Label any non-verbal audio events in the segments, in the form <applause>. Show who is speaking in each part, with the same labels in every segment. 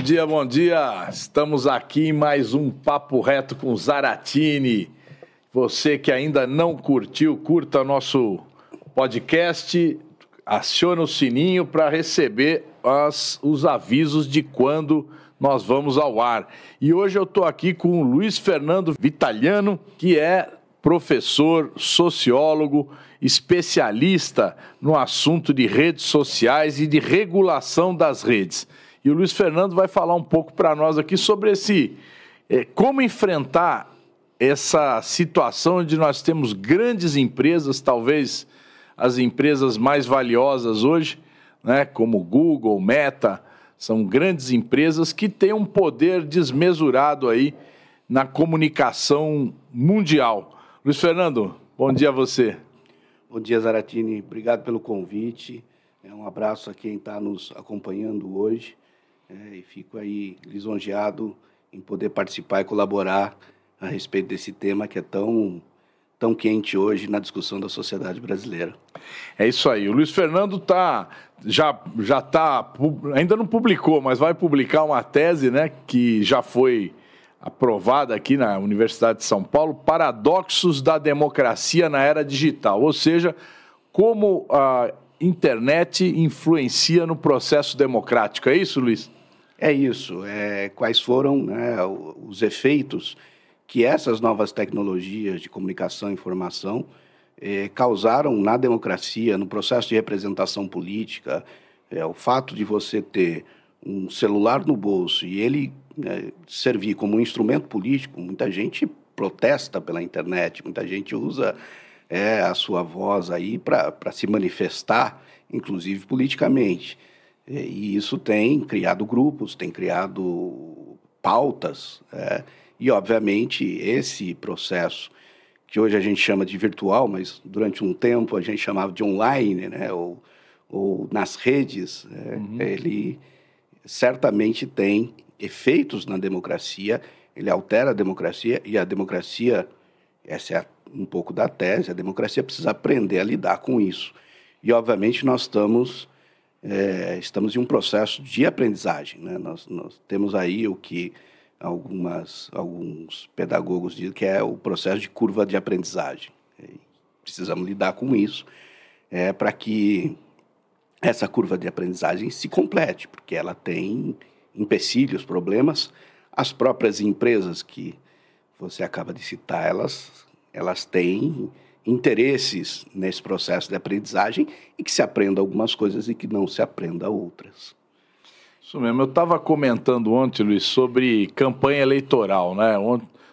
Speaker 1: Bom dia, bom dia. Estamos aqui em mais um papo reto com Zaratini. Você que ainda não curtiu, curta nosso podcast, aciona o sininho para receber as, os avisos de quando nós vamos ao ar. E hoje eu estou aqui com o Luiz Fernando Vitaliano, que é professor, sociólogo, especialista no assunto de redes sociais e de regulação das redes. E o Luiz Fernando vai falar um pouco para nós aqui sobre esse é, como enfrentar essa situação onde nós temos grandes empresas, talvez as empresas mais valiosas hoje, né, como Google, Meta, são grandes empresas que têm um poder desmesurado aí na comunicação
Speaker 2: mundial. Luiz Fernando, bom dia a você. Bom dia, Zaratini. Obrigado pelo convite. É um abraço a quem está nos acompanhando hoje. É, e fico aí lisonjeado em poder participar e colaborar a respeito desse tema que é tão tão quente hoje na discussão da sociedade brasileira. É isso aí. O Luiz
Speaker 1: Fernando tá já já tá ainda não publicou, mas vai publicar uma tese, né, que já foi aprovada aqui na Universidade de São Paulo, Paradoxos da Democracia na Era Digital, ou seja, como a
Speaker 2: internet influencia no processo democrático. É isso, Luiz? é isso, é, quais foram né, os efeitos que essas novas tecnologias de comunicação e informação é, causaram na democracia, no processo de representação política, é, o fato de você ter um celular no bolso e ele né, servir como um instrumento político, muita gente protesta pela internet, muita gente usa é, a sua voz aí para se manifestar, inclusive politicamente. E isso tem criado grupos, tem criado pautas. É, e, obviamente, esse processo, que hoje a gente chama de virtual, mas durante um tempo a gente chamava de online, né? ou, ou nas redes, é, uhum. ele certamente tem efeitos na democracia, ele altera a democracia e a democracia, essa é um pouco da tese, a democracia precisa aprender a lidar com isso. E, obviamente, nós estamos é, estamos em um processo de aprendizagem. Né? Nós, nós, temos aí o que algumas, alguns pedagogos dizem que é o processo de curva de aprendizagem. É, precisamos lidar com isso é, para que essa curva de aprendizagem se complete, porque ela tem empecilhos, problemas. As próprias empresas que você acaba de citar, elas, elas têm interesses nesse processo de aprendizagem e que se aprenda algumas coisas e que não se aprenda outras. Isso mesmo. Eu estava comentando
Speaker 1: ontem, Luiz, sobre campanha eleitoral, né?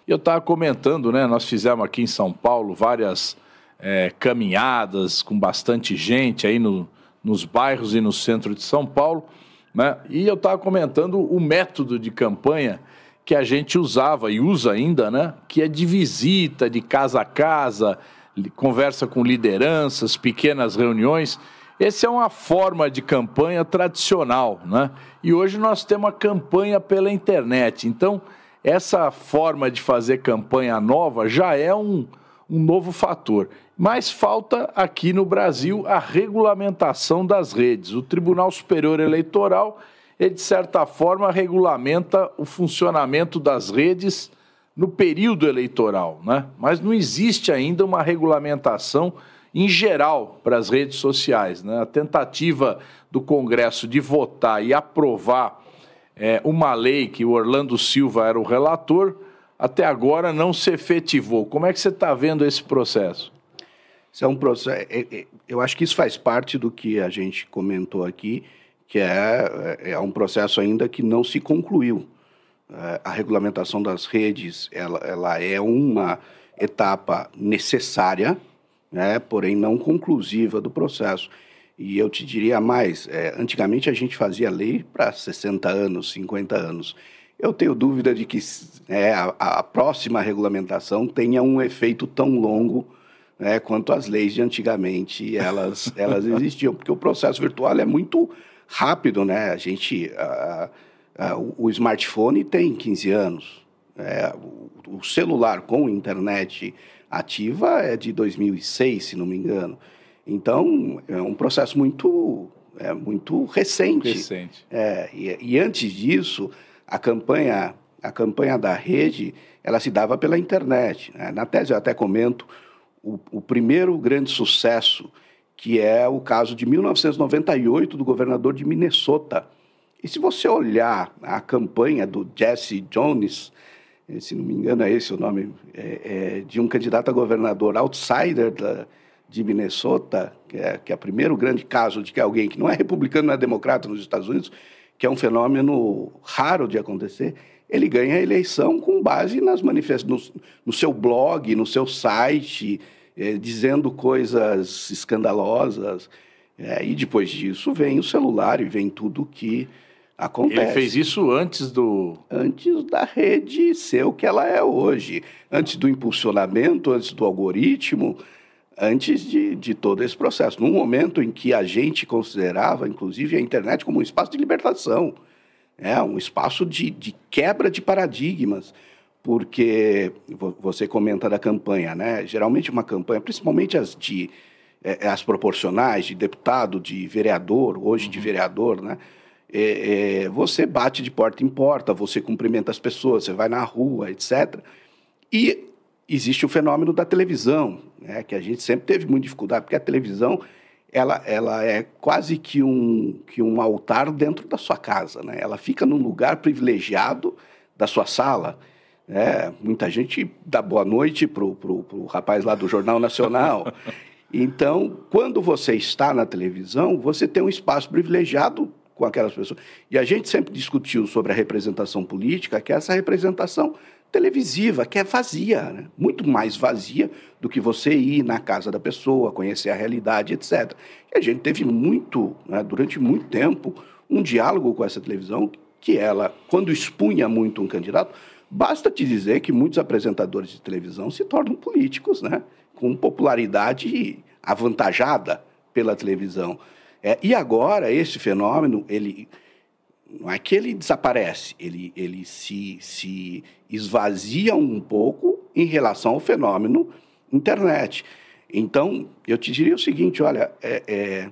Speaker 1: eu estava comentando, né? Nós fizemos aqui em São Paulo várias é, caminhadas com bastante gente aí no, nos bairros e no centro de São Paulo, né? E eu estava comentando o método de campanha que a gente usava e usa ainda, né? Que é de visita, de casa a casa, conversa com lideranças, pequenas reuniões. Essa é uma forma de campanha tradicional, né? E hoje nós temos a campanha pela internet. Então, essa forma de fazer campanha nova já é um, um novo fator. Mas falta aqui no Brasil a regulamentação das redes. O Tribunal Superior Eleitoral, ele, de certa forma, regulamenta o funcionamento das redes no período eleitoral, né? mas não existe ainda uma regulamentação em geral para as redes sociais. Né? A tentativa do Congresso de votar e aprovar é, uma lei que o Orlando Silva era o relator, até agora não se efetivou. Como é que
Speaker 2: você está vendo esse processo? Isso é um processo. É, é, é, eu acho que isso faz parte do que a gente comentou aqui, que é, é um processo ainda que não se concluiu. É, a regulamentação das redes ela, ela é uma etapa necessária, né, porém não conclusiva do processo. E eu te diria mais: é, antigamente a gente fazia lei para 60 anos, 50 anos. Eu tenho dúvida de que é a, a, próxima regulamentação tenha um efeito tão longo né, quanto as leis de antigamente elas, elas <laughs> existiam, porque o processo virtual é muito rápido, né? A gente. É, o smartphone tem 15 anos. É, o celular com internet ativa é de 2006, se não me engano. Então, é um processo muito, é, muito recente. recente. É, e, e, antes disso, a campanha, a campanha da rede, ela se dava pela internet. Né? Na tese, eu até comento, o, o primeiro grande sucesso, que é o caso de 1998 do governador de Minnesota, e se você olhar a campanha do Jesse Jones, eh, se não me engano é esse o nome, é, é, de um candidato a governador outsider da, de Minnesota, que é, que é o primeiro grande caso de que alguém que não é republicano, não é democrata nos Estados Unidos, que é um fenômeno raro de acontecer, ele ganha a eleição com base nas no, no, seu blog, no seu site, é, dizendo coisas escandalosas. É, e depois disso vem o celular e vem tudo que Acontece. Ele fez isso antes do. Antes da rede ser o que ela é hoje. Antes do impulsionamento, antes do algoritmo, antes de, de todo esse processo. Num momento em que a gente considerava, inclusive, a internet como um espaço de libertação, é um espaço de, de quebra de paradigmas. Porque você comenta da campanha, né? Geralmente uma campanha, principalmente as de é, é, as proporcionais de deputado, de vereador, hoje uhum. de vereador, né? é, é, você bate de porta em porta, você cumprimenta as pessoas, você vai na rua, etc. E existe o fenômeno da televisão, né, que a gente sempre teve muita dificuldade, porque a televisão ela, ela é quase que um, que um altar dentro da sua casa. Né? Ela fica num lugar privilegiado da sua sala. Né? Muita gente dá boa noite para o rapaz lá do Jornal Nacional. <laughs> Então, quando você está na televisão, você tem um espaço privilegiado com aquelas pessoas. E a gente sempre discutiu sobre a representação política, que é essa representação televisiva, que é vazia, né? muito mais vazia do que você ir na casa da pessoa, conhecer a realidade, etc. E a gente teve muito, né, durante muito tempo, um diálogo com essa televisão, que ela, quando expunha muito um candidato, basta te dizer que muitos apresentadores de televisão se tornam políticos, né? com popularidade avantajada pela televisão. É, e agora, esse fenômeno, ele não é que ele desaparece, ele, ele se, se esvazia um pouco em relação ao fenômeno internet. Então, eu te diria o seguinte: olha, é, é,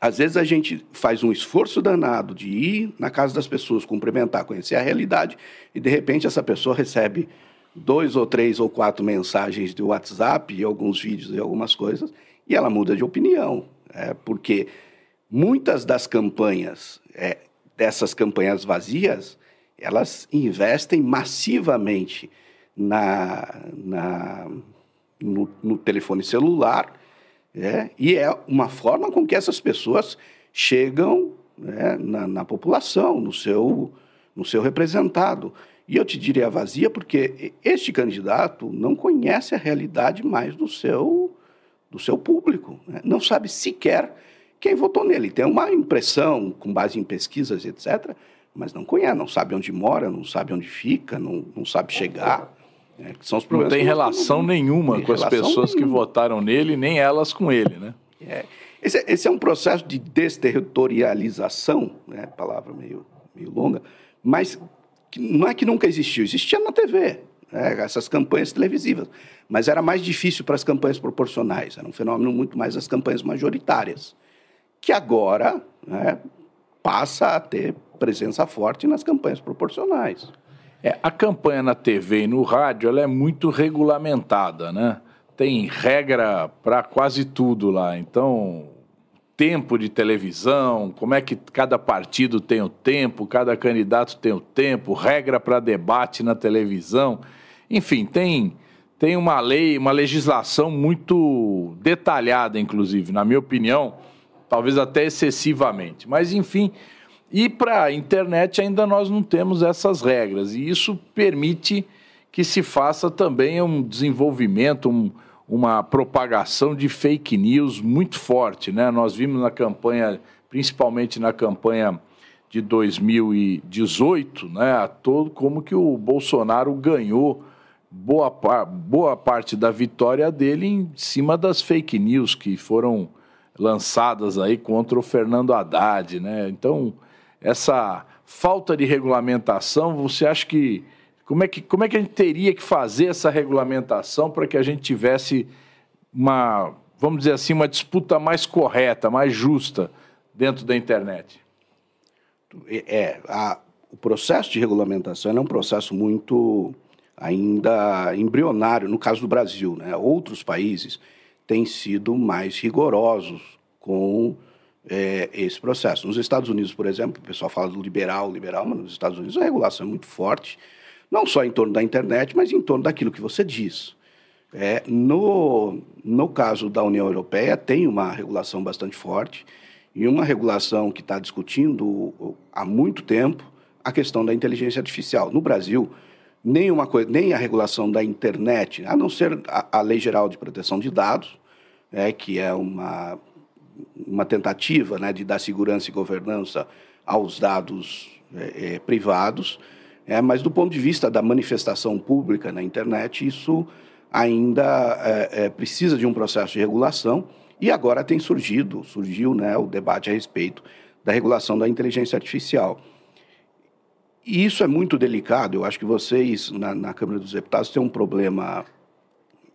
Speaker 2: às vezes a gente faz um esforço danado de ir na casa das pessoas, cumprimentar, conhecer a realidade, e de repente essa pessoa recebe dois ou três ou quatro mensagens de WhatsApp e alguns vídeos e algumas coisas, e ela muda de opinião é, porque muitas das campanhas, é, dessas campanhas vazias, elas investem massivamente na, na no, no, telefone celular, é, e é uma forma com que essas pessoas chegam né, na, na, população, no seu, no seu representado. E eu te diria vazia porque este candidato não conhece a realidade mais do seu do seu público. Né? Não sabe sequer quem votou nele. Tem uma impressão, com base em pesquisas, etc., mas não conhece, não sabe onde mora, não sabe onde fica, não, não sabe chegar. Né? Que são os problemas não tem relação não, nenhuma tem com as pessoas nenhuma. que votaram nele, nem elas com ele, né? É. Esse, é, esse, é um processo de desterritorialização, né? palavra meio, meio longa, mas não é que nunca existiu, existia na TV né, essas campanhas televisivas. Mas era mais difícil para as campanhas proporcionais, era um fenômeno muito mais as campanhas majoritárias, que agora né, passa a ter presença forte nas campanhas
Speaker 1: proporcionais. É, a campanha na TV e no rádio ela é muito regulamentada, né? Tem regra para quase tudo lá. Então, tempo de televisão, como é que cada partido tem o tempo, cada candidato tem o tempo, regra para debate na televisão. Enfim, tem, tem uma lei, uma legislação muito detalhada, inclusive, na minha opinião, talvez até excessivamente. Mas, enfim, e para a internet ainda nós não temos essas regras, e isso permite que se faça também um desenvolvimento, um uma propagação de fake news muito forte. Né? Nós vimos na campanha, principalmente na campanha de 2018, né, a todo, como que o Bolsonaro ganhou boa, par, boa parte da vitória dele em cima das fake news que foram lançadas aí contra o Fernando Haddad. Né? Então, essa falta de regulamentação, você acha que como é que, como é que a gente teria que fazer essa regulamentação para que a gente tivesse uma, vamos dizer assim, uma disputa mais correta, mais justa dentro da internet?
Speaker 2: É, é a, o processo de regulamentação é um processo muito ainda embrionário, no caso do Brasil. Né? Outros países têm sido mais rigorosos com é, esse processo. Nos Estados Unidos, por exemplo, o pessoal fala do liberal, liberal, mas nos Estados Unidos a regulação é muito forte, não só em torno da internet, mas em torno daquilo que você diz. É, no, no caso da União Europeia, tem uma regulação bastante forte e uma regulação que está discutindo há muito tempo a questão da inteligência artificial. No Brasil, nem, uma coisa, nem a regulação da internet, a não ser a, a Lei Geral de Proteção de Dados, é, que é uma, uma tentativa né, de dar segurança e governança aos dados é, é, privados, é, mas do ponto de vista da manifestação pública na internet, isso ainda é, é, precisa de um processo de regulação e agora tem surgido, surgiu né, o debate a respeito da regulação da inteligência artificial. E isso é muito delicado. Eu acho que vocês, na, na Câmara dos Deputados, têm um problema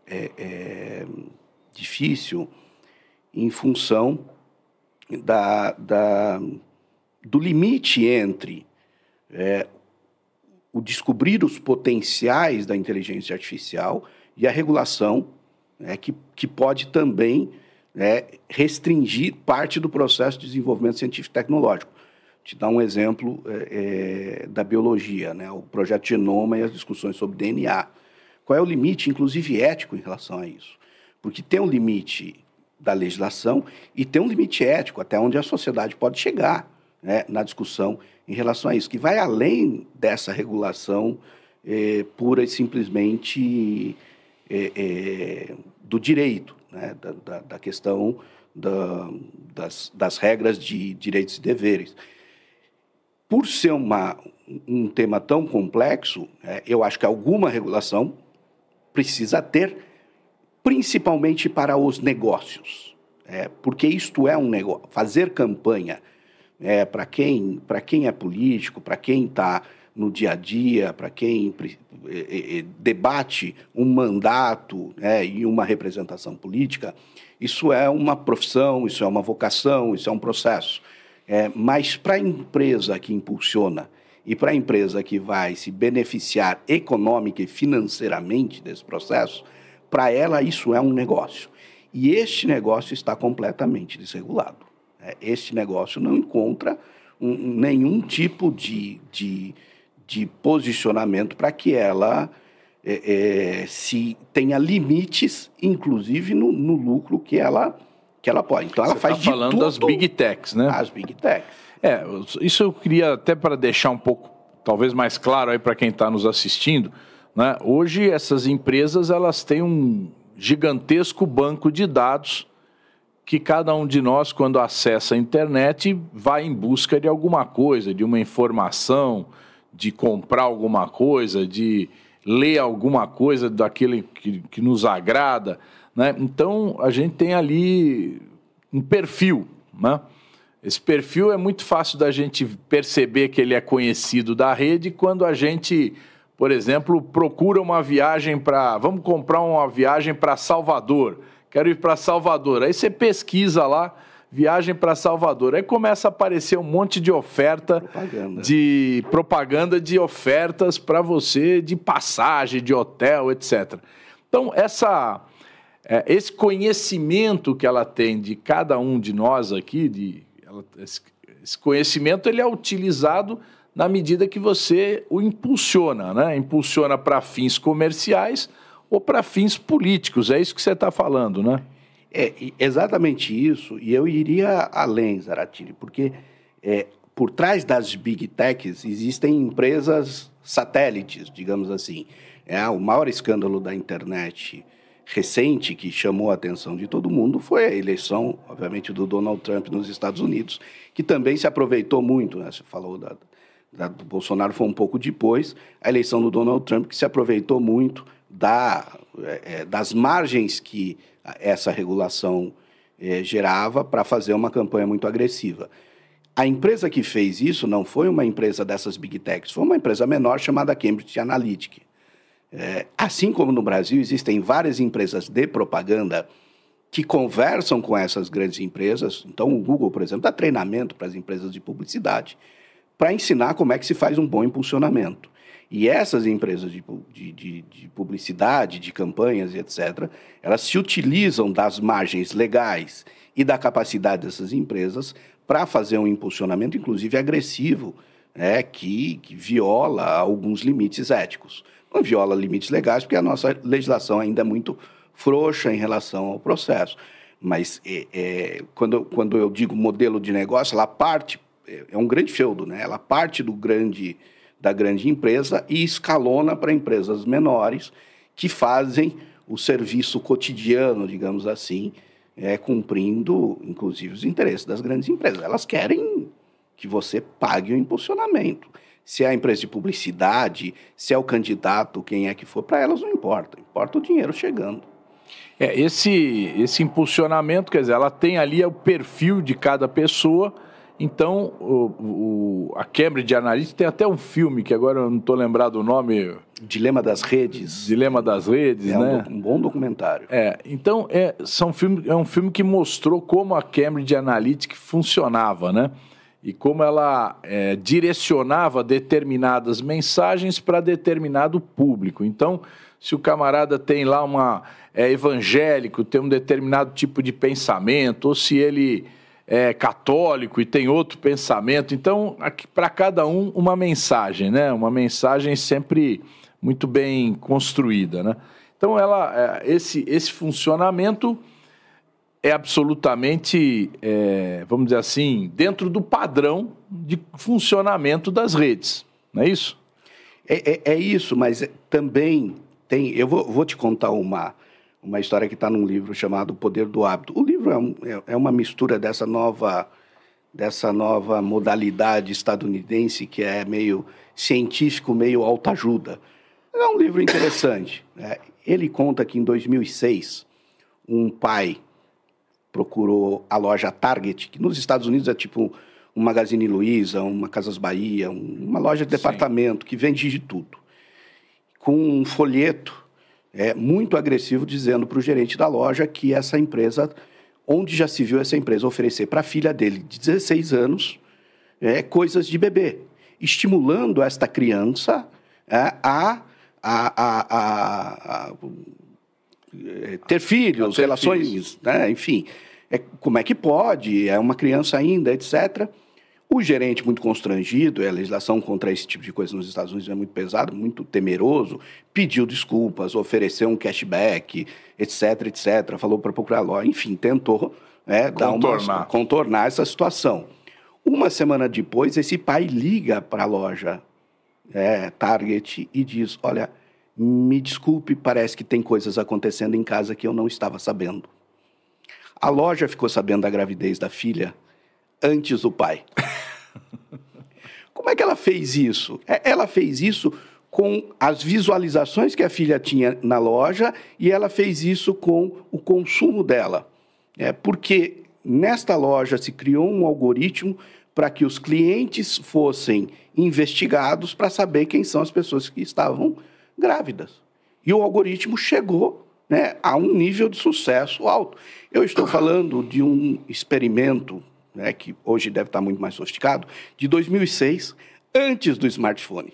Speaker 2: é, é, difícil em função da, da do limite entre é, o descobrir os potenciais da inteligência artificial e a regulação né, que, que pode também né, restringir parte do processo de desenvolvimento científico tecnológico. Te dar um exemplo é, é, da biologia, né, o projeto Genoma e as discussões sobre DNA. Qual é o limite, inclusive ético, em relação a isso? Porque tem um limite da legislação e tem um limite ético, até onde a sociedade pode chegar né, na discussão em relação a isso, que vai além dessa regulação é, pura e simplesmente é, é, do direito, né? da, da, da questão da, das, das regras de direitos e deveres. Por ser uma, um tema tão complexo, é, eu acho que alguma regulação precisa ter, principalmente para os negócios. É, porque isto é um negócio. Fazer campanha é, para quem, quem é político, para quem está no dia a dia, para quem é, é, é, debate um mandato né, e uma representação política, isso é uma profissão, isso é uma vocação, isso é um processo. É, mas para a empresa que impulsiona e para a empresa que vai se beneficiar econômica e financeiramente desse processo, para ela isso é um negócio. E este negócio está completamente desregulado. É, este negócio não encontra um, nenhum tipo de, de, de posicionamento para que ela é, é, se tenha limites, inclusive no, no, lucro que ela que ela pode. Então ela Você faz tá de falando tudo das big
Speaker 1: techs, né? As big
Speaker 2: techs. É, isso eu queria até para deixar um pouco, talvez
Speaker 1: mais claro aí para quem está nos assistindo. Né? Hoje essas empresas elas têm um gigantesco banco de dados que cada um de nós, quando acessa a internet, vai em busca de alguma coisa, de uma informação, de comprar alguma coisa, de ler alguma coisa daquele que, que nos agrada. Né? Então, a gente tem ali um perfil. Né? Esse perfil é muito fácil da gente perceber que ele é conhecido da rede quando a gente, por exemplo, procura uma viagem para. Vamos comprar uma viagem para Salvador quero ir para Salvador. Aí você pesquisa lá, viagem para Salvador. Aí começa a aparecer um monte de oferta, propaganda. de propaganda de ofertas para você de passagem, de hotel, etc. Então, essa, é, esse conhecimento que ela tem de cada um de nós aqui, de, esse conhecimento ele é utilizado na medida que você o impulsiona, né? impulsiona para fins comerciais, ou para fins
Speaker 2: políticos. É isso que você está falando, né? É exatamente isso. E eu iria além, Zaratini, porque é, por trás das big techs existem empresas satélites, digamos assim. É, o maior escândalo da internet recente que chamou a atenção de todo mundo foi a eleição, obviamente, do Donald Trump nos Estados Unidos, que também se aproveitou muito. Né? Você falou da, da, do Bolsonaro, foi um pouco depois. A eleição do Donald Trump, que se aproveitou muito da, é, é, das margens que essa regulação é, gerava para fazer uma campanha muito agressiva. A empresa que fez isso não foi uma empresa dessas big techs, foi uma empresa menor chamada Cambridge Analytica. É, assim como no Brasil, existem várias empresas de propaganda que conversam com essas grandes empresas. Então, o Google, por exemplo, dá treinamento para as empresas de publicidade para ensinar como é que se faz um bom impulsionamento. E essas empresas de, de, de, de, publicidade, de campanhas e etc., elas se utilizam das margens legais e da capacidade dessas empresas para fazer um impulsionamento, inclusive agressivo, né, que, que viola alguns limites éticos. Não viola limites legais, porque a nossa legislação ainda é muito frouxa em relação ao processo. Mas é, é, quando, quando eu digo modelo de negócio, ela parte, é, é um grande feudo, né? ela parte do grande da grande empresa e escalona para empresas menores que fazem o serviço cotidiano, digamos assim, é, cumprindo, inclusive, os interesses das grandes empresas. Elas querem que você pague o impulsionamento. Se é a empresa de publicidade, se é o candidato, quem é que for, para elas não importa. Importa o dinheiro chegando. É, esse, esse impulsionamento, quer dizer, ela tem ali o perfil de cada
Speaker 1: pessoa então, o, o, a Cambridge Analytica tem até um filme que agora eu não estou lembrado o nome. Dilema das Redes. Dilema das Redes, é né? Um, um bom documentário. É. Então, é, são filme, é um filme que mostrou como a Cambridge Analytica funcionava, né? E como ela é, direcionava determinadas mensagens para determinado público. Então, se o camarada tem lá uma. é evangélico, tem um determinado tipo de pensamento, ou se ele é católico e tem outro pensamento. Então, para cada um, uma mensagem, né? Uma mensagem sempre muito bem construída, né? Então, ela, é, esse, esse funcionamento é absolutamente, é, vamos dizer assim, dentro do padrão de funcionamento das redes, não é isso?
Speaker 2: É, é, é isso, mas também tem. Eu vou, vou te contar uma uma história que está num livro chamado O Poder do Hábito. O livro é, um, é, é, uma mistura dessa nova, dessa nova modalidade estadunidense que é meio científico, meio autoajuda. É um livro interessante. <laughs> Né? Ele conta que em 2006, um pai procurou a loja Target, que nos Estados Unidos é tipo um Magazine Luiza, uma Casas Bahia, uma loja de Sim. departamento que vende de tudo, com um folheto é, muito agressivo dizendo para o gerente da loja que essa empresa, onde já se viu essa empresa oferecer para a filha dele de 16 anos é, coisas de bebê, estimulando esta criança é, a, a, a, a, é, ter filhos, ter relações, filhos. Né? enfim. É, como é que pode? É uma criança ainda, etc. O gerente muito constrangido, é, a legislação contra esse tipo de coisa nos Estados Unidos é muito pesada, muito temeroso, pediu desculpas, ofereceu um cashback, etc, etc, falou para procurar loja, enfim, tentou né, contornar. Uma, contornar essa situação. Uma semana depois, esse pai liga para a loja é, Target e diz: Olha, me desculpe, parece que tem coisas acontecendo em casa que eu não estava sabendo. A loja ficou sabendo da gravidez da filha antes do pai. Como é que ela fez isso? É, ela fez isso com as visualizações que a filha tinha na loja e ela fez isso com o consumo dela. É porque nesta loja se criou um algoritmo para que os clientes fossem investigados para saber quem são as pessoas que estavam grávidas. E o algoritmo chegou né, a um nível de sucesso alto. Eu estou falando de um experimento né, que hoje deve estar muito mais sofisticado, de 2006, antes do smartphone.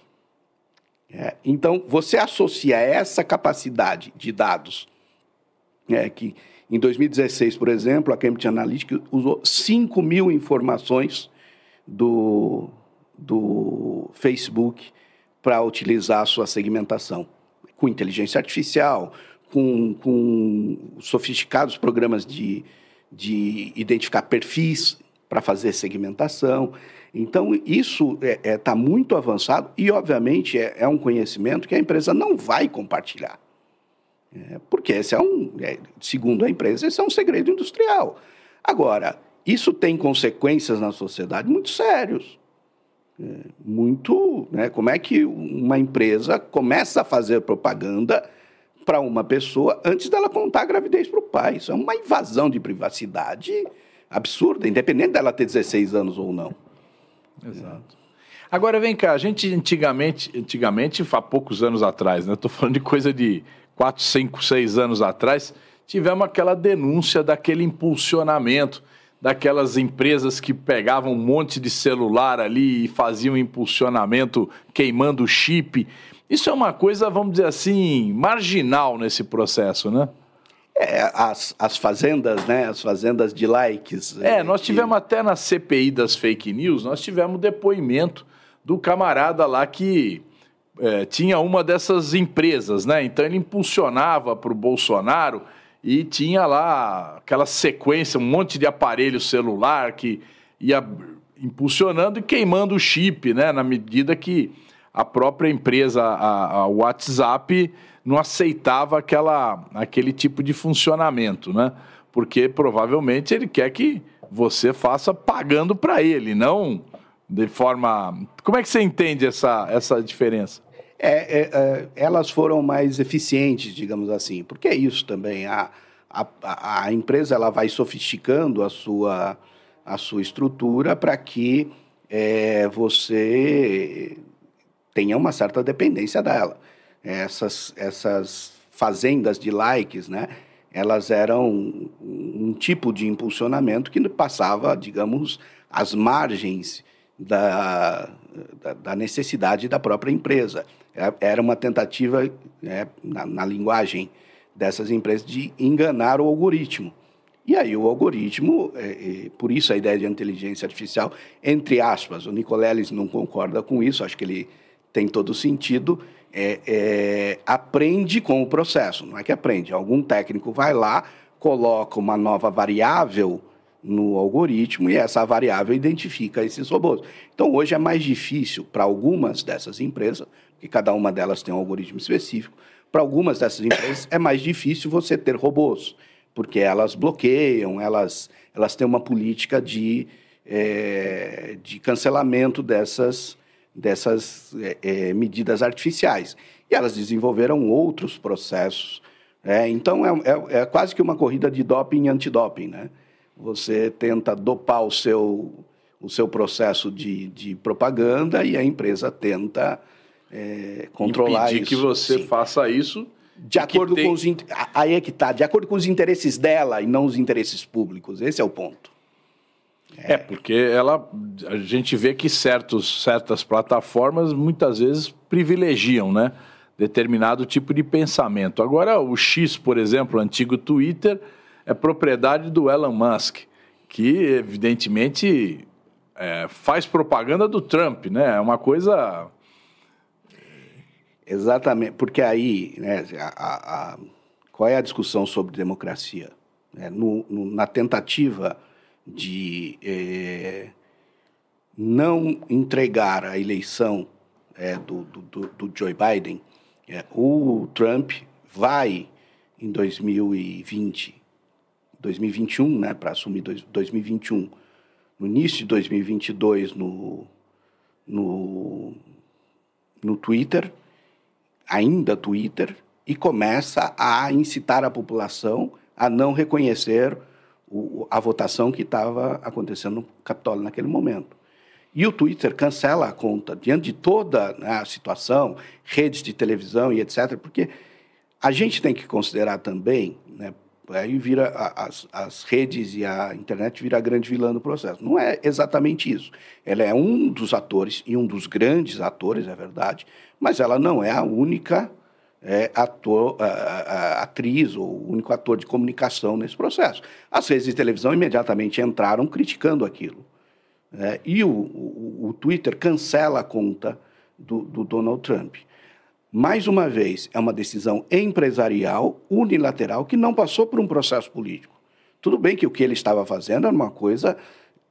Speaker 2: É, então, você associa essa capacidade de dados, né, que em 2016, por exemplo, a Cambridge Analytica usou 5 mil informações do, do Facebook para utilizar a sua segmentação, com inteligência artificial, com, com sofisticados programas de, de identificar perfis para fazer segmentação. Então, isso está é, é, tá muito avançado e, obviamente, é, é, um conhecimento que a empresa não vai compartilhar. É, porque esse é um, é, segundo a empresa, esse é um segredo industrial. Agora, isso tem consequências na sociedade muito sérios. É, muito. Né, como é que uma empresa começa a fazer propaganda para uma pessoa antes dela contar a gravidez para o pai? Isso é uma invasão de privacidade absurda, independente dela ter 16 anos ou não.
Speaker 1: Exato. Agora vem cá, a gente antigamente, antigamente, há poucos anos atrás, né? Estou falando de coisa de 4, 5, 6 anos atrás, tivemos aquela denúncia daquele impulsionamento daquelas empresas que pegavam um monte de celular ali e faziam impulsionamento queimando o chip. Isso é uma coisa, vamos dizer assim, marginal nesse processo, né?
Speaker 2: é, as, as fazendas, né? As fazendas de likes.
Speaker 1: Né? É, nós tivemos até na CPI das fake news, nós tivemos depoimento do camarada lá que é, tinha uma dessas empresas, né? Então ele impulsionava para o Bolsonaro e tinha lá aquela sequência, um monte de aparelho celular que ia impulsionando e queimando o chip, né? Na medida que a própria empresa, a, a WhatsApp, não aceitava aquela, aquele tipo de funcionamento, né? Porque provavelmente ele quer que você faça pagando para ele, não de forma. Como é que você entende essa, essa diferença?
Speaker 2: É, é, é, elas foram mais eficientes, digamos assim, porque é isso também. A, a, a empresa ela vai sofisticando a sua, a sua estrutura para que é, você tenha uma certa dependência dela essas, essas fazendas de likes, né? Elas eram um, um tipo de impulsionamento que passava, digamos, às margens da, da, da necessidade da própria empresa. É, era uma tentativa, né, na, na linguagem dessas empresas, de enganar o algoritmo. E aí o algoritmo, é, é, por isso a ideia de inteligência artificial, entre aspas, o Nicoleles não concorda com isso, acho que ele tem todo sentido, é, é, aprende com o processo, não é que aprende. Algum técnico vai lá, coloca uma nova variável no algoritmo e essa variável identifica esses robôs. Então, hoje é mais difícil para algumas dessas empresas, porque cada uma delas tem um algoritmo específico, para algumas dessas empresas é mais difícil você ter robôs, porque elas bloqueiam, elas, elas têm uma política de, é, de cancelamento dessas, dessas é, é, medidas artificiais. E elas desenvolveram outros processos. Né? Então, é, é, é quase que uma corrida de doping e antidoping. Né? Você tenta dopar o seu, o seu processo de, de propaganda e a empresa tenta é, controlar Impedir isso. que você Sim. faça isso. De acordo tem... com os. Aí é que está. De acordo com os interesses dela e não os interesses públicos. Esse é o ponto. É,
Speaker 1: porque ela, a gente vê que certos, certas plataformas muitas vezes privilegiam né, determinado tipo de pensamento. Agora, o X, por exemplo, o antigo Twitter, é propriedade do Elon Musk, que evidentemente é, faz propaganda do Trump, né? É uma coisa.
Speaker 2: Exatamente, porque aí, né, a, a, a, qual é a discussão sobre democracia? É, no, no, na tentativa de é, não entregar a eleição é, do, do, do, Joe Biden, é, o Trump vai em 2020, 2021, né, para assumir dois, 2021, no início de 2022 no, no, no Twitter, ainda Twitter, e começa a incitar a população a não reconhecer o, a votação que estava acontecendo no Capitólio naquele momento. E o Twitter cancela a conta diante de toda né, a situação, redes de televisão e etc., porque a gente tem que considerar também, né, aí vira a, as, as redes e a internet vira a grande vilã do processo. Não é exatamente isso. Ela é um dos atores e um dos grandes atores, é verdade, mas ela não é a única é, ator, a, a, atriz ou o único ator de comunicação nesse processo. As redes de televisão imediatamente entraram criticando aquilo. Né? E o, o, o, Twitter cancela a conta do, do Donald Trump. Mais uma vez, é uma decisão empresarial, unilateral, que não passou por um processo político. Tudo bem que o que ele estava fazendo era uma coisa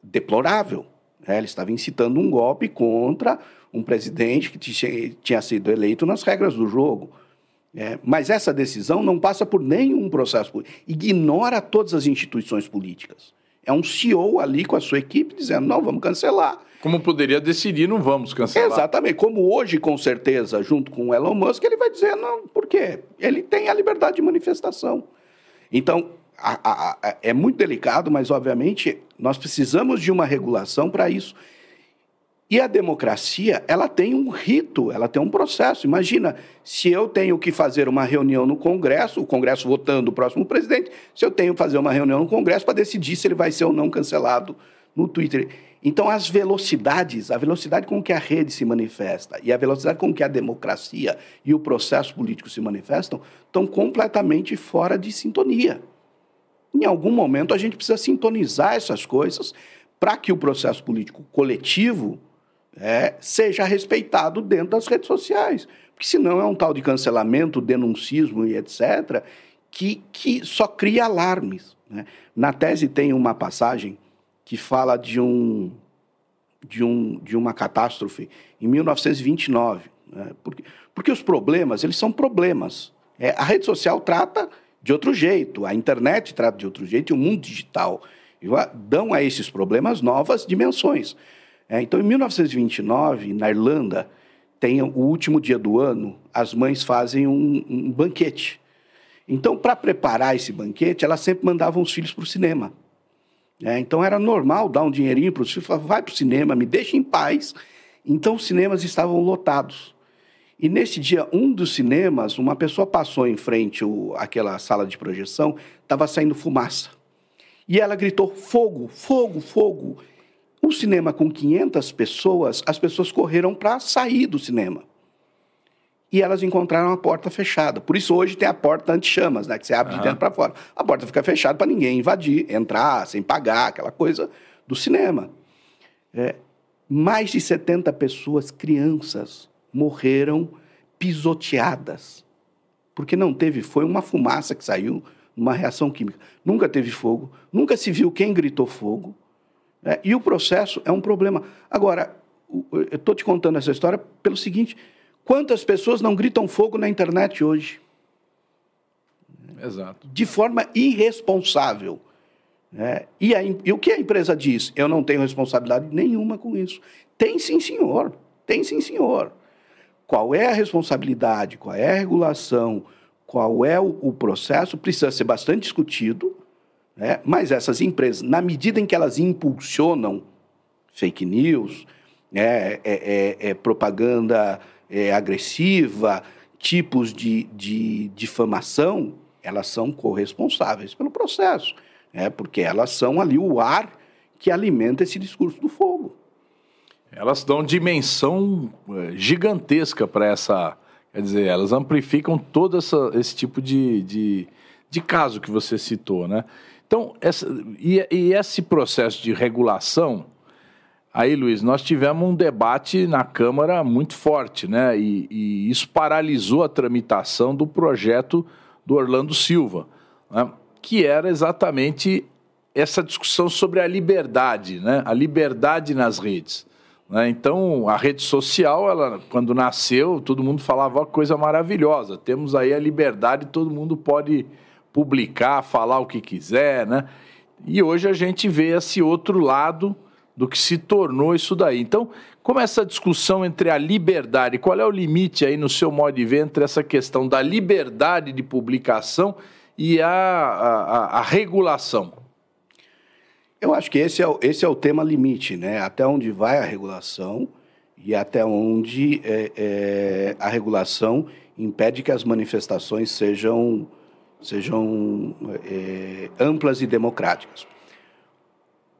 Speaker 2: deplorável. Né? ele estava incitando um golpe contra um presidente que tinha sido eleito nas regras do jogo. É, mas essa decisão não passa por nenhum processo político. Ignora todas as instituições políticas. É um CEO ali com a sua equipe dizendo: não, vamos cancelar. Como poderia decidir, não vamos cancelar. Exatamente. Como hoje, com certeza, junto com o Elon Musk, ele vai dizer: não, por quê? Ele tem a liberdade de manifestação. Então, a, a, a, é muito delicado, mas obviamente nós precisamos de uma regulação para isso. E a democracia, ela tem um rito, ela tem um processo. Imagina, se eu tenho que fazer uma reunião no Congresso, o Congresso votando o próximo presidente, se eu tenho que fazer uma reunião no Congresso para decidir se ele vai ser ou não cancelado no Twitter. Então, as velocidades, a velocidade com que a rede se manifesta e a velocidade com que a democracia e o processo político se manifestam estão completamente fora de sintonia. Em algum momento, a gente precisa sintonizar essas coisas para que o processo político coletivo é, seja respeitado dentro das redes sociais. Porque senão é um tal de cancelamento, denuncismo e etc., que, que só cria alarmes. Né? Na tese tem uma passagem que fala de, um, de, um, de uma catástrofe em 1929. Né? Porque, porque os problemas, eles são problemas. É, a rede social trata de outro jeito, a internet trata de outro jeito, e o mundo digital dão a é esses problemas novas dimensões. É, então, em 1929, na Irlanda, tem o último dia do ano, as mães fazem um, um banquete. Então, para preparar esse banquete, elas sempre mandavam os filhos para o cinema. É, então, era normal dar um dinheirinho para os filhos, falar, vai para o cinema, me deixa em paz. Então, os cinemas estavam lotados. E nesse dia, um dos cinemas, uma pessoa passou em frente àquela sala de projeção, estava saindo fumaça. E ela gritou: fogo, fogo, fogo. Um cinema com 500 pessoas, as pessoas correram para sair do cinema. E elas encontraram a porta fechada. Por isso hoje tem a porta anti-chamas, né? Que você abre uhum. de dentro para fora. A porta fica fechada para ninguém invadir, entrar sem pagar, aquela coisa do cinema. É, mais de 70 pessoas, crianças, morreram pisoteadas. Porque não teve, foi uma fumaça que saiu, uma reação química. Nunca teve fogo, nunca se viu quem gritou fogo. Né? E o processo é um problema. Agora, eu estou te contando essa história pelo seguinte: quantas pessoas não gritam fogo na internet hoje? Exato. De forma irresponsável. Né? E, a, e o que a empresa diz? Eu não tenho responsabilidade nenhuma com isso. Tem sim, senhor. Tem sim, senhor. Qual é a responsabilidade? Qual é a regulação? Qual é o, o processo? Precisa ser bastante discutido né? Mas essas empresas, na medida em que elas impulsionam fake news, né? é, é, é propaganda é, agressiva, tipos de, de difamação, elas são corresponsáveis pelo processo, né? porque elas são ali o ar que alimenta esse discurso do fogo.
Speaker 1: Elas dão dimensão eh, gigantesca para essa. Quer dizer, elas amplificam todo essa, esse tipo de, de, de caso que você citou, né? Então, essa, e, e esse processo de regulação, aí, Luiz, nós tivemos um debate na Câmara muito forte, né? E, e isso paralisou a tramitação do projeto do Orlando Silva, né? que era exatamente essa discussão sobre a liberdade, né? A liberdade nas redes. Né? Então, a rede social, ela, quando nasceu, todo mundo falava uma coisa maravilhosa. Temos aí a liberdade, todo mundo pode publicar, falar o que quiser, né? E hoje a gente vê esse outro lado do que se tornou isso daí. Então, como essa discussão entre a liberdade, qual é o limite aí no seu modo de ver entre essa questão da liberdade de publicação e a, a, a regulação?
Speaker 2: Eu acho que esse é, o, esse é o tema limite, né? Até onde vai a regulação e até onde é, é, a regulação impede que as manifestações sejam sejam é, amplas e democráticas.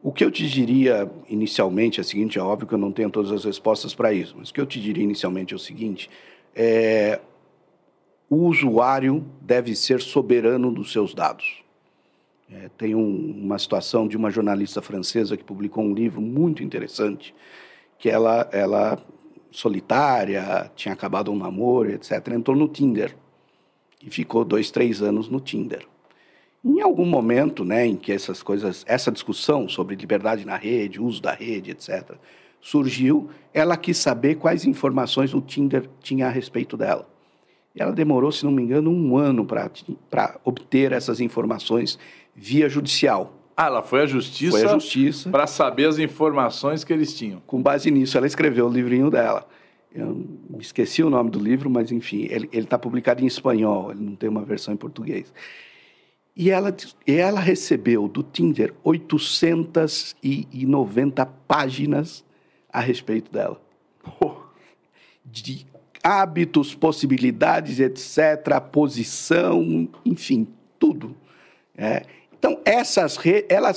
Speaker 2: O que eu te diria inicialmente é o seguinte: é óbvio que eu não tenho todas as respostas para isso, mas o que eu te diria inicialmente é o seguinte: é, o usuário deve ser soberano dos seus dados. É, tem um, uma situação de uma jornalista francesa que publicou um livro muito interessante, que ela, ela solitária, tinha acabado um namoro, etc., entrou no Tinder e ficou dois, três anos no Tinder. Em algum momento, né, em que essas coisas, essa discussão sobre liberdade na rede, uso da rede, etc., surgiu, ela quis saber quais informações o Tinder tinha a respeito dela. E ela demorou, se não me engano, um ano para obter essas informações via judicial. Ah, ela foi à justiça, foi à justiça para saber as informações que eles tinham. Com base nisso, ela escreveu o livrinho dela eu esqueci o nome do livro, mas enfim, ele está publicado em espanhol, ele não tem uma versão em português. E ela, ela recebeu do Tinder 890 páginas a respeito dela. De hábitos, possibilidades, etc., posição, enfim, tudo. É. Então, essas re... ela,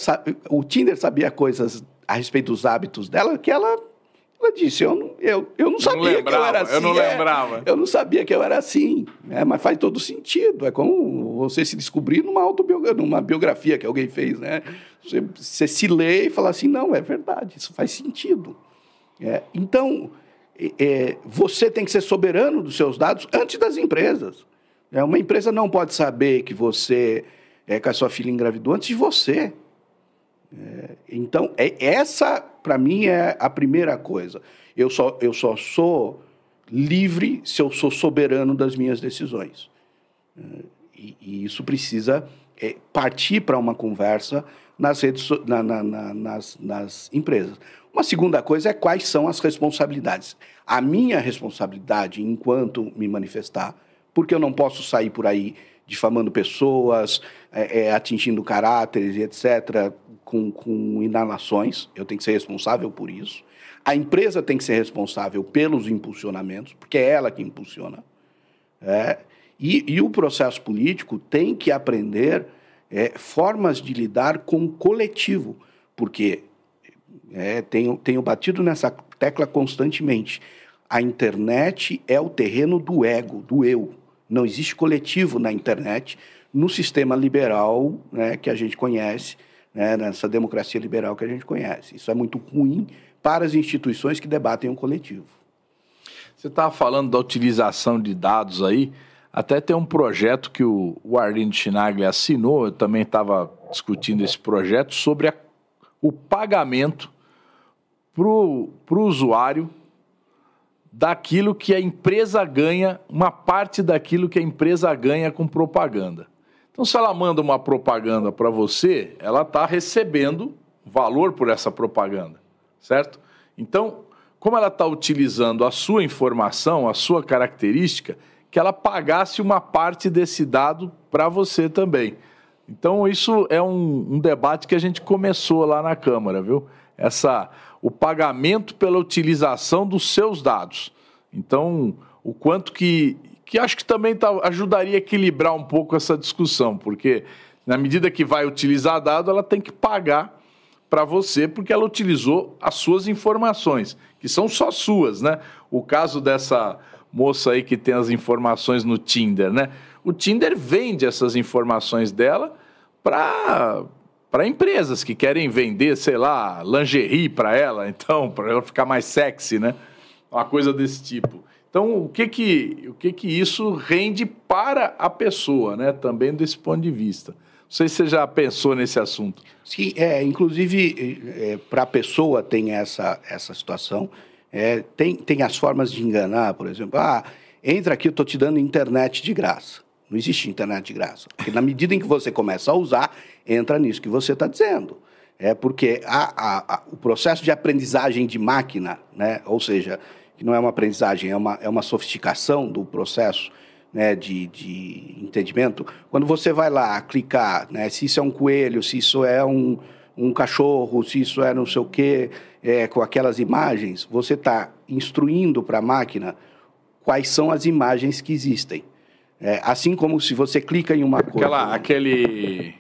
Speaker 2: o Tinder sabia coisas a respeito dos hábitos dela que ela ela disse, eu não, eu, eu não sabia não lembrava, que eu era assim. Eu não assim. É, lembrava. É, eu não sabia que eu era assim. É, mas faz todo sentido. É como você se descobrir numa autobiografia, numa biografia que alguém fez, né? Você, você se lê e fala assim, não, é verdade, isso faz sentido. É, então, é, você tem que ser soberano dos seus dados antes das empresas. É, uma empresa não pode saber que você é que a sua filha engravidou antes de você. É, então, é, essa, para mim, é a primeira coisa. Eu só, eu só sou livre se eu sou soberano das minhas decisões. É, e, e, isso precisa é, partir para uma conversa nas, redes, na, na, na, nas, nas empresas. Uma segunda coisa é quais são as responsabilidades. A minha responsabilidade enquanto me manifestar, porque eu não posso sair por aí difamando pessoas, é, é, atingindo caráteres e etc., com, com inalações, eu tenho que ser responsável por isso. A empresa tem que ser responsável pelos impulsionamentos, porque é ela que impulsiona. É, e, e, o processo político tem que aprender é, formas de lidar com o coletivo, porque é, tenho, tenho batido nessa tecla constantemente. A internet é o terreno do ego, do eu. Não existe coletivo na internet, no sistema liberal né, que a gente conhece, né, nessa democracia liberal que a gente conhece. Isso é muito ruim para as instituições que debatem o um coletivo.
Speaker 1: Você estava tá falando da utilização de dados aí. Até tem um projeto que o, o Arlindo Chinaglia assinou, eu também estava discutindo esse projeto, sobre a, o pagamento para o usuário daquilo que a empresa ganha, uma parte daquilo que a empresa ganha com propaganda. Então, se ela manda uma propaganda para você, ela está recebendo valor por essa propaganda, certo? Então, como ela está utilizando a sua informação, a sua característica, que ela pagasse uma parte desse dado para você também. Então, isso é um, um, debate que a gente começou lá na Câmara, viu? Essa, o pagamento pela utilização dos seus dados. Então, o quanto que que acho que também tá, ajudaria a equilibrar um pouco essa discussão, porque na medida que vai utilizar dado, ela tem que pagar para você, porque ela utilizou as suas informações, que são só suas, né? O caso dessa moça aí que tem as informações no Tinder, né? O Tinder vende essas informações dela para para empresas que querem vender, sei lá, lingerie para ela, então, para ela ficar mais sexy, né? Uma coisa desse tipo. Então, o que que, o que que isso rende para a pessoa, né? Também desse ponto de vista. Não sei se você já pensou nesse assunto.
Speaker 2: Sim, é, inclusive é, para a pessoa tem essa, essa situação. É, tem, tem as formas de enganar, por exemplo, ah, entra aqui, eu estou te dando internet de graça. Não existe internet de graça. Porque na medida em que você começa a usar, entra nisso que você está dizendo. É porque a, a, a, o processo de aprendizagem de máquina, né? ou seja, que não é uma aprendizagem, é uma, é uma sofisticação do processo né, de, de entendimento. Quando você vai lá clicar, né, se isso é um coelho, se isso é um, um cachorro, se isso é não sei o quê, é, com aquelas imagens, você está instruindo para a máquina quais são as imagens que existem. É, assim como se você clica em uma Aquela,
Speaker 1: coisa. Aquele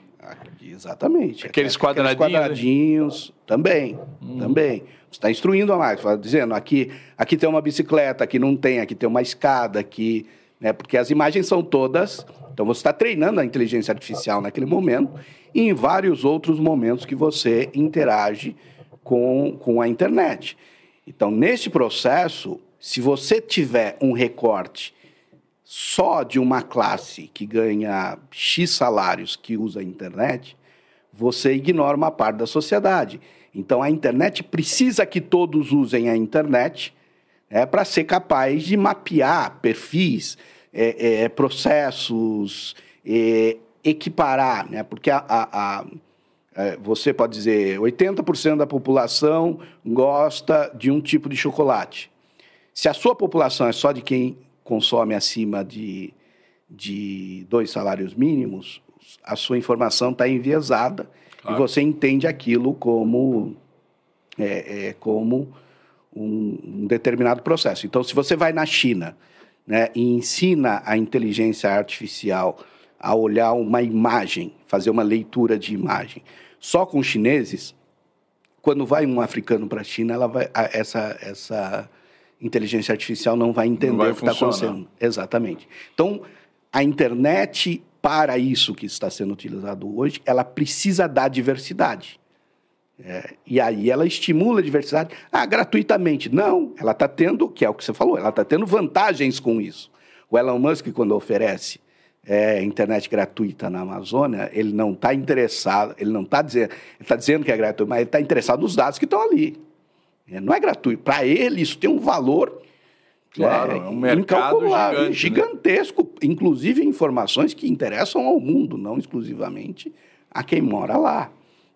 Speaker 2: Exatamente. Aqueles, quadradinhos. Aqueles quadradinhos né? também, hum. também. Você está instruindo a mais dizendo aqui, aqui tem uma bicicleta, aqui não tem, aqui tem uma escada, aqui. Né? Porque as imagens são todas. Então você está treinando a inteligência artificial naquele momento e em vários outros momentos que você interage com, com a internet. Então, nesse processo, se você tiver um recorte só de uma classe que ganha X salários que usa a internet, você ignora uma parte da sociedade. Então a internet precisa que todos usem a internet né, para ser capaz de mapear perfis, é, é, é, processos, é, equiparar, né? porque a, a, a, é, você pode dizer 80% da população gosta de um tipo de chocolate. Se a sua população é só de quem consome acima de, de dois salários mínimos, a sua informação está enviesada claro. e você entende aquilo como, é, é como um, um, determinado processo. Então, se você vai na China né, e ensina a inteligência artificial a olhar uma imagem, fazer uma leitura de imagem, só com chineses, quando vai um africano para a China, ela vai, essa, essa inteligência artificial não vai entender não vai o que está acontecendo. Exatamente. Então, a internet para isso que está sendo utilizado hoje, ela precisa dar diversidade. É, e aí ela estimula a diversidade ah, gratuitamente. Não, ela está tendo, que é o que você falou, ela está tendo vantagens com isso. O Elon Musk, quando oferece é, internet gratuita na Amazônia, ele não está interessado, ele não está dizendo, ele está dizendo que é gratuito, mas ele está interessado nos dados que estão ali. É, não é gratuito. Para ele, isso tem um valor Claro, é, é um mercado gigante, né? gigantesco, né? inclusive informações que interessam ao mundo, não exclusivamente a quem mora lá.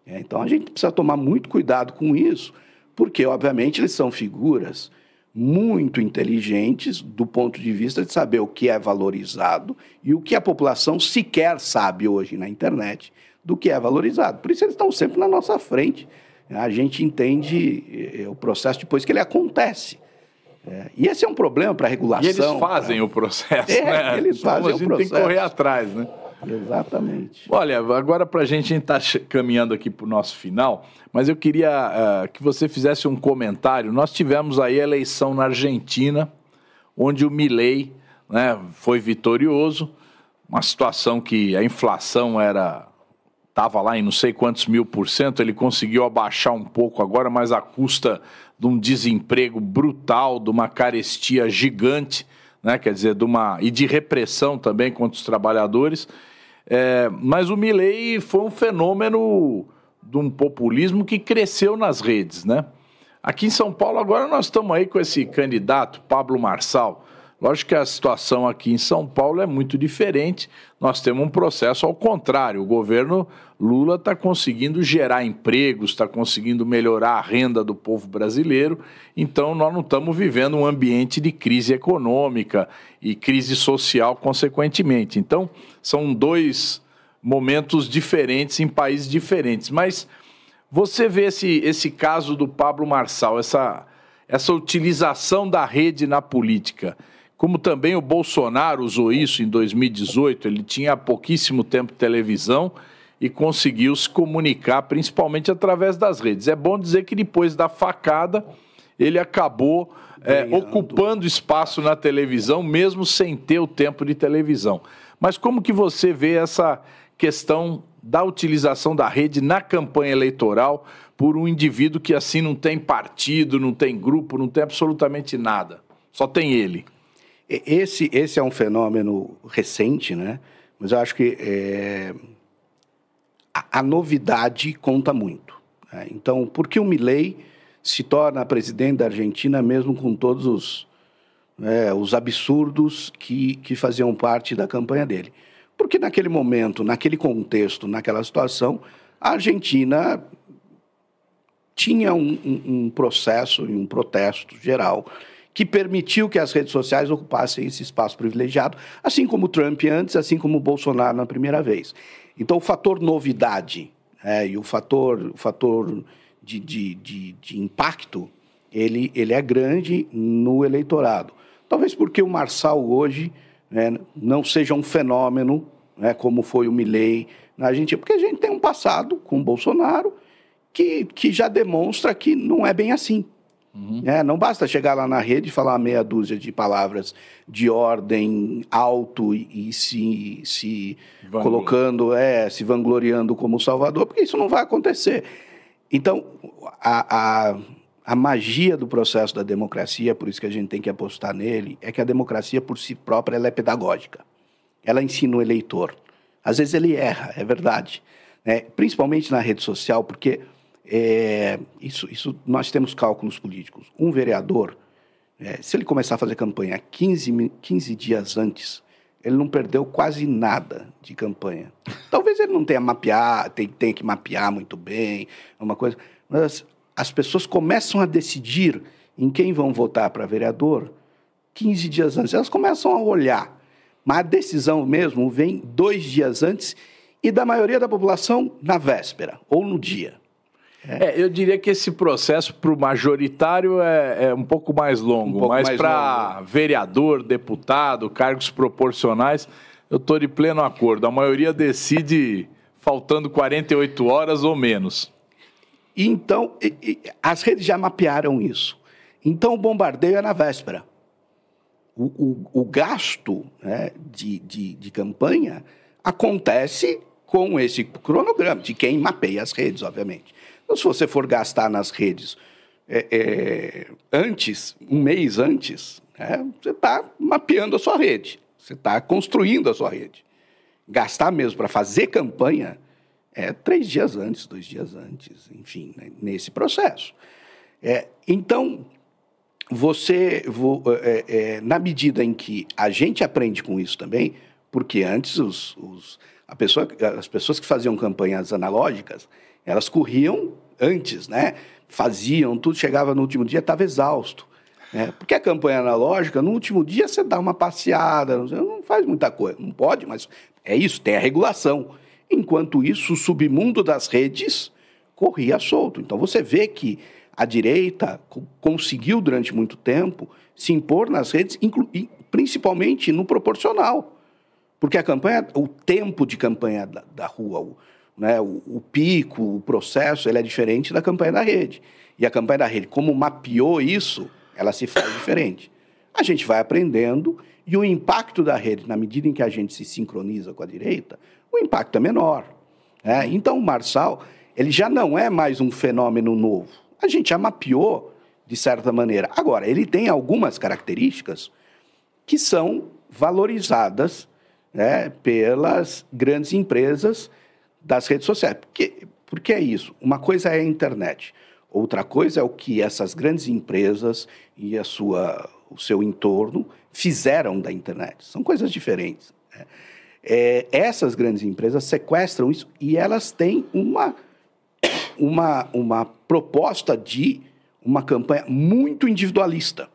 Speaker 2: É, então a gente precisa tomar muito cuidado com isso, porque obviamente eles são figuras muito inteligentes do ponto de vista de saber o que é valorizado e o que a população sequer sabe hoje na internet do que é valorizado. Por isso eles estão sempre na nossa frente. A gente entende eh, o processo depois que ele acontece. É, e esse é um problema para a regulação. E eles fazem pra...
Speaker 1: o processo, é, né? Eles Só fazem a gente o processo. tem que correr
Speaker 2: atrás, né? Exatamente.
Speaker 1: Olha, agora para a gente estar tá caminhando aqui para o nosso final, mas eu queria uh, que você fizesse um comentário. Nós tivemos aí a eleição na Argentina, onde o Milei né, foi vitorioso, uma situação que a inflação era estava lá em não sei quantos mil por cento, ele conseguiu abaixar um pouco agora, mas a custa de um desemprego brutal, de uma carestia gigante, né? quer dizer, de uma, e de repressão também contra os trabalhadores. É, mas o Milley foi um fenômeno de um populismo que cresceu nas redes. Né? Aqui em São Paulo, agora nós estamos aí com esse candidato, Pablo Marçal, Lógico que a situação aqui em São Paulo é muito diferente. Nós temos um processo ao contrário. O governo Lula está conseguindo gerar empregos, está conseguindo melhorar a renda do povo brasileiro. Então, nós não estamos vivendo um ambiente de crise econômica e crise social, consequentemente. Então, são dois momentos diferentes em países diferentes. Mas você vê esse, esse caso do Pablo Marçal, essa, essa utilização da rede na política como também o Bolsonaro usou isso em 2018, ele tinha pouquíssimo tempo de televisão e conseguiu se comunicar, principalmente através das redes. É bom dizer que depois da facada, ele acabou é, ocupando espaço na televisão, mesmo sem ter o tempo de televisão. Mas como que você vê essa questão da utilização da rede na campanha eleitoral por um indivíduo que assim não tem
Speaker 2: partido, não tem grupo, não tem absolutamente nada? Só tem ele. Esse, esse é um fenômeno recente, né? Mas eu acho que é, a, a, novidade conta muito. Né? Então, por que o Milley se torna presidente da Argentina mesmo com todos os, né, os absurdos que, que faziam parte da campanha dele? Porque naquele momento, naquele contexto, naquela situação, a Argentina tinha um, um, um processo e um protesto geral que permitiu que as redes sociais ocupassem esse espaço privilegiado, assim como Trump antes, assim como Bolsonaro na primeira vez. Então, o fator novidade é, e o fator, o fator de, de, de, de impacto, ele, ele é grande no eleitorado. Talvez porque o Marçal hoje né, não seja um fenômeno né, como foi o Milley na Argentina, porque a gente tem um passado com o Bolsonaro que, que já demonstra que não é bem assim. Uhum. É, não basta chegar lá na rede e falar meia dúzia de palavras de ordem alto e, e se, se colocando, é, se vangloriando como Salvador, porque isso não vai acontecer. Então, a, a, a magia do processo da democracia, por isso que a gente tem que apostar nele, é que a democracia por si própria ela é pedagógica. Ela ensina o eleitor. Às vezes ele erra, é verdade. Né? Principalmente na rede social, porque é, isso, isso nós temos cálculos políticos. Um vereador, é, se ele começar a fazer campanha 15, 15 dias antes, ele não perdeu quase nada de campanha. <laughs> Talvez ele não tenha mapear, tem, que mapear muito bem, uma coisa. Mas as pessoas começam a decidir em quem vão votar para vereador 15 dias antes. Elas começam a olhar. Mas a decisão mesmo vem dois dias antes e da maioria da população na véspera ou no dia. É,
Speaker 1: eu diria que esse processo para o majoritário é, é, um pouco mais longo, um pouco mas para
Speaker 2: né? vereador, deputado,
Speaker 1: cargos proporcionais, eu estou de pleno acordo. A maioria decide faltando 48 horas ou menos. Então,
Speaker 2: as redes já mapearam isso. Então, o bombardeio é na véspera. O, o, o gasto né, de, de, de campanha acontece com esse cronograma, de quem mapeia as redes, obviamente. Então, se você for gastar nas redes é, é, antes, um mês antes, né, você está mapeando a sua rede, você está construindo a sua rede. Gastar mesmo para fazer campanha é três dias antes, dois dias antes, enfim, né, nesse processo. É, então, você, vo, é, é, na medida em que a gente aprende com isso também, porque antes os, os, pessoa, as pessoas que faziam campanhas analógicas elas corriam antes, né? Faziam tudo, chegava no último dia, estava exausto. Né? Porque a campanha analógica, no último dia você dá uma passeada, não, faz muita coisa. Não pode, mas é isso, tem a regulação. Enquanto isso, o submundo das redes corria solto. Então você vê que a direita conseguiu durante muito tempo se impor nas redes, principalmente no proporcional. Porque a campanha, o tempo de campanha da, da rua, né? O, o pico, o processo, ele é diferente da campanha da rede. E a campanha da rede, como mapeou isso, ela se faz diferente. A gente vai aprendendo e o impacto da rede, na medida em que a gente se sincroniza com a direita, o impacto é menor. Né? Então, o Marçal, ele já não é mais um fenômeno novo. A gente já mapeou, de certa maneira. Agora, ele tem algumas características que são valorizadas né, pelas grandes empresas das redes sociais. Porque, porque é isso. Uma coisa é a internet, outra coisa é o que essas grandes empresas e a sua, o seu entorno fizeram da internet. São coisas diferentes. Né? É, essas grandes empresas sequestram isso e elas têm uma, uma, uma proposta de uma campanha muito individualista.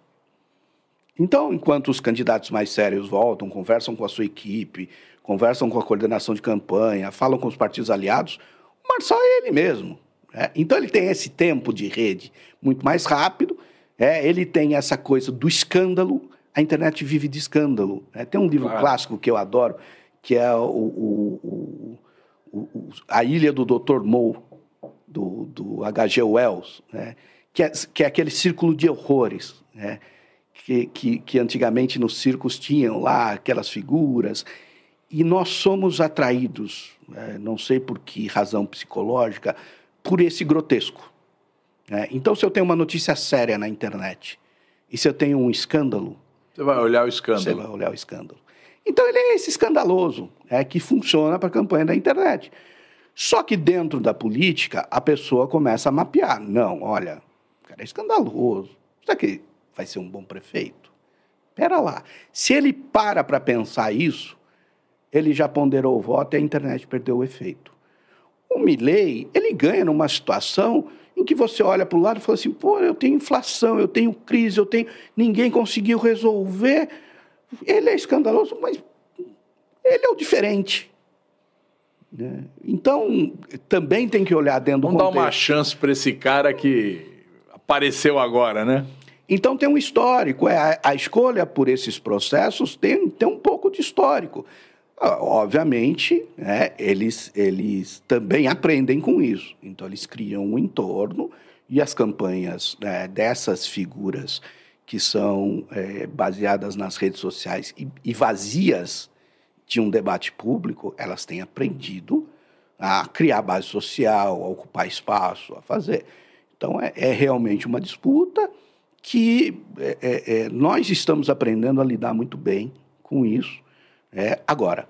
Speaker 2: Então, enquanto os candidatos mais sérios voltam, conversam com a sua equipe, conversam com a coordenação de campanha, falam com os partidos aliados, mas só é ele mesmo. Né? Então ele tem esse tempo de rede muito mais rápido, é, ele tem essa coisa do escândalo, a internet vive de escândalo. Né? Tem um livro claro. clássico que eu adoro, que é o, o, o, A Ilha do Dr. Moe, do, do H.G. Wells, né? que, é, que é aquele círculo de horrores, né? que, que, que antigamente nos circos tinham lá aquelas figuras e nós somos atraídos, é, não sei por que razão psicológica, por esse grotesco. É, então, se eu tenho uma notícia séria na internet e se eu tenho um escândalo.
Speaker 1: Você vai olhar o escândalo. Você vai
Speaker 2: olhar o escândalo. Então, ele é esse escandaloso é, que funciona para a campanha da internet. Só que dentro da política, a pessoa começa a mapear. Não, olha, o cara é escandaloso. Será que vai ser um bom prefeito? Pera lá. Se ele para para pensar isso, ele já ponderou o voto e a internet perdeu o efeito. O Milley, ele ganha numa situação em que você olha para o lado e fala assim: pô, eu tenho inflação, eu tenho crise, eu tenho. ninguém conseguiu resolver. Ele é escandaloso, mas ele é o diferente. Né? Então, também tem que olhar dentro Vamos do contexto. Vamos dar uma chance para esse cara que apareceu agora, né? Então tem um histórico. É, a, a escolha por esses processos tem, tem um pouco de histórico. Ah, obviamente, né, eles, eles também aprendem com isso. Então, eles criam um entorno e as campanhas né, dessas figuras que são é, baseadas nas redes sociais e, e, vazias de um debate público, elas têm aprendido a criar base social, a ocupar espaço, a fazer. Então, é, é realmente uma disputa que é, é, é nós estamos aprendendo a lidar muito bem com isso. Né. agora,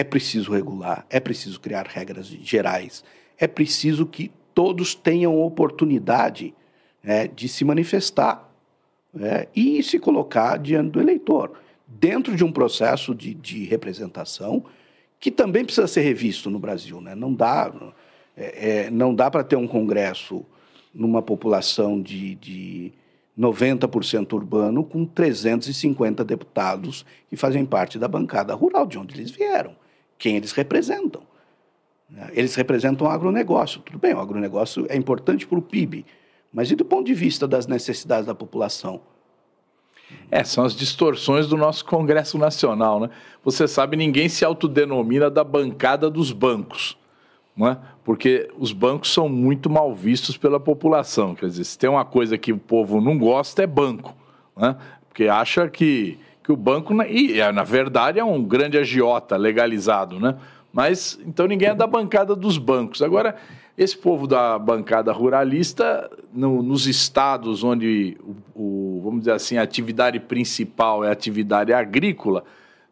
Speaker 2: é preciso regular, é preciso criar regras gerais, é preciso que todos tenham oportunidade né, de se manifestar né, e se colocar diante do eleitor, dentro de um processo de, de representação que também precisa ser revisto no Brasil. Né? Não dá, é, é não dá para ter um Congresso numa população de, de 90% urbano com 350 deputados que fazem parte da bancada rural de onde eles vieram quem eles representam. Eles representam o agronegócio. Tudo bem, o agronegócio é importante para o PIB, mas e do ponto de vista das necessidades da população? É, são as distorções do nosso Congresso
Speaker 1: Nacional, né? Você sabe, ninguém se autodenomina da bancada dos bancos, né? Porque os bancos são muito mal vistos pela população. Quer dizer, se tem uma coisa que o povo não gosta, é banco, né? Porque acha que que o banco, né, e é, na verdade é um grande agiota legalizado, né? Mas então ninguém é da bancada dos bancos. Agora, esse povo da bancada ruralista, no, nos estados onde o, o, vamos dizer assim, a atividade principal é a atividade agrícola,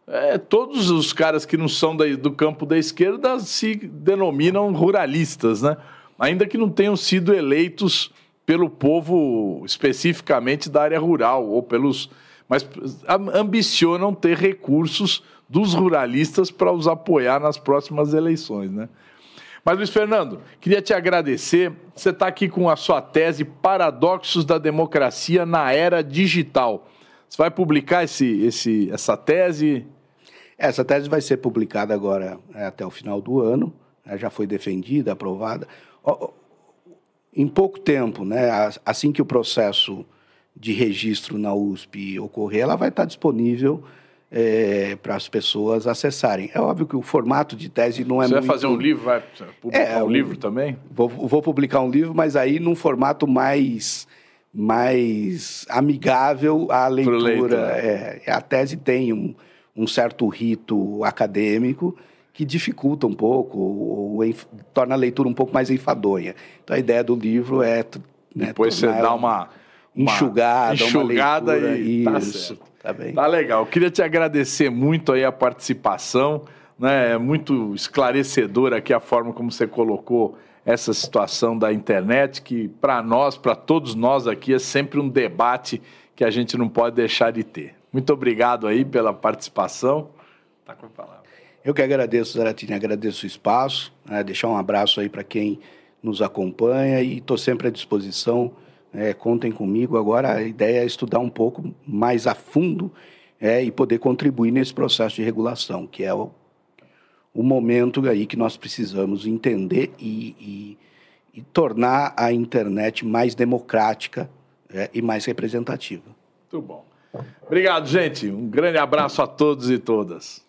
Speaker 1: é, todos os caras que não são da, do campo da esquerda se denominam ruralistas, né? Ainda que não tenham sido eleitos pelo povo especificamente da área rural ou pelos mas ah, ambicionam ter recursos dos ruralistas para os apoiar nas próximas eleições, né? Mas, Luiz Fernando, queria te agradecer. Você está aqui com a sua tese Paradoxos da Democracia na Era Digital. Você vai publicar esse, esse, essa tese?
Speaker 2: Essa tese vai ser publicada agora é, até o final do ano. Né? Já foi defendida, aprovada. Em pouco tempo, né? assim que o processo de registro na USP ocorrer, ela vai estar disponível é, para as pessoas acessarem. É óbvio que o formato de tese não é Você muito... Você vai fazer um
Speaker 1: livro, vai publicar é, um livro também?
Speaker 2: Vou, vou, publicar um livro, mas aí num formato mais mais amigável à leitura. É, a tese tem um, um certo rito acadêmico que dificulta um pouco, ou, ou enf... torna a leitura um pouco mais enfadonha. Então a ideia do livro é... Né, Depois você dá uma enxugada, enxugada uma leitura, e tá isso. Certo. Tá bem. Tá legal. queria te agradecer
Speaker 1: muito aí a participação, né? É muito esclarecedor aqui a forma como você colocou essa situação da internet, que para nós, para todos nós aqui, é sempre um debate que a gente não pode deixar de ter. Muito obrigado aí pela participação.
Speaker 2: Tá com a palavra. Eu que agradeço, Zaratini, agradeço o espaço, né? deixar um abraço aí para quem nos acompanha e estou sempre à disposição é, contem comigo. Agora a ideia é estudar um pouco mais a fundo é, e poder contribuir nesse processo de regulação, que é o, o momento aí que nós precisamos entender e, e, e tornar a internet mais democrática é, e mais representativa.
Speaker 1: Muito bom. Obrigado, gente. Um grande abraço a todos e todas.